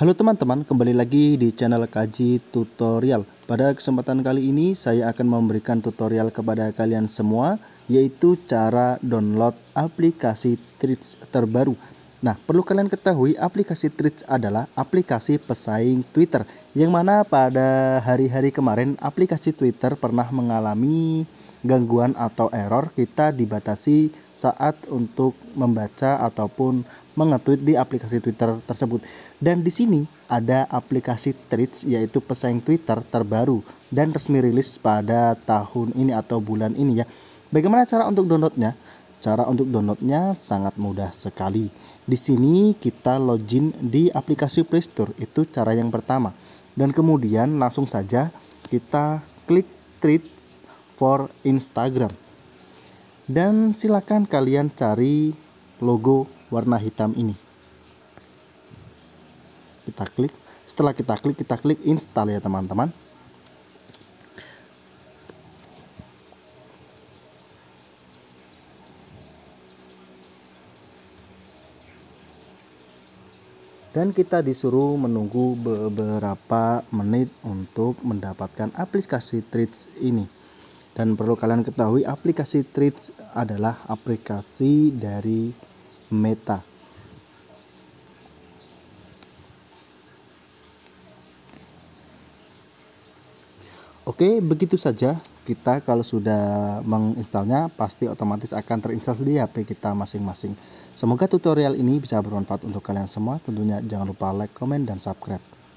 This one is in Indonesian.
Halo teman-teman, kembali lagi di channel Kaji Tutorial. Pada kesempatan kali ini saya akan memberikan tutorial kepada kalian semua yaitu cara download aplikasi Threads terbaru. Nah, perlu kalian ketahui aplikasi Threads adalah aplikasi pesaing Twitter yang mana pada hari-hari kemarin aplikasi Twitter pernah mengalami gangguan atau error kita dibatasi saat untuk membaca ataupun mengetweet di aplikasi Twitter tersebut. Dan di sini ada aplikasi Threads yaitu pesaing Twitter terbaru dan resmi rilis pada tahun ini atau bulan ini ya. Bagaimana cara untuk downloadnya? Cara untuk downloadnya sangat mudah sekali. Di sini kita login di aplikasi Play Store itu cara yang pertama. Dan kemudian langsung saja kita klik Threads for Instagram. Dan silakan kalian cari logo warna hitam ini. Kita klik. Setelah kita klik, kita klik install ya teman-teman. dan kita disuruh menunggu beberapa menit untuk mendapatkan aplikasi Threads ini. Dan perlu kalian ketahui aplikasi Threads adalah aplikasi dari Meta. Oke, begitu saja. Kita kalau sudah menginstalnya pasti otomatis akan terinstal di HP kita masing-masing. Semoga tutorial ini bisa bermanfaat untuk kalian semua. Tentunya jangan lupa like, comment, dan subscribe.